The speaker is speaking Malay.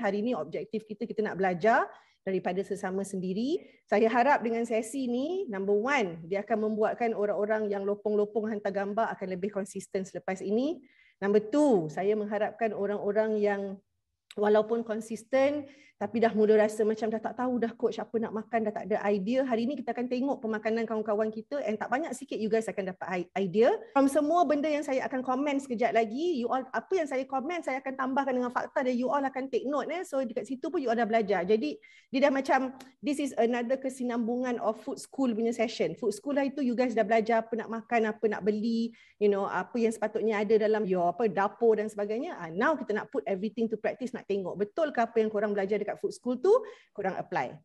hari ini objektif kita kita nak belajar daripada sesama sendiri. Saya harap dengan sesi ni number one dia akan membuatkan orang-orang yang lopong-lopong hantar gambar akan lebih konsisten selepas ini. Number two, saya mengharapkan orang-orang yang walaupun konsisten tapi dah mula rasa macam dah tak tahu dah coach apa nak makan dah tak ada idea hari ni kita akan tengok pemakanan kawan-kawan kita and tak banyak sikit you guys akan dapat idea from semua benda yang saya akan komen sekejap lagi you all apa yang saya komen saya akan tambahkan dengan fakta dan you all akan take note eh so dekat situ pun you all dah belajar jadi dia dah macam this is another kesinambungan of food school punya session food school lah itu you guys dah belajar apa nak makan apa nak beli you know apa yang sepatutnya ada dalam your apa dapur dan sebagainya ah, now kita nak put everything to practice nak tengok betul ke apa yang korang belajar dekat food school tu korang apply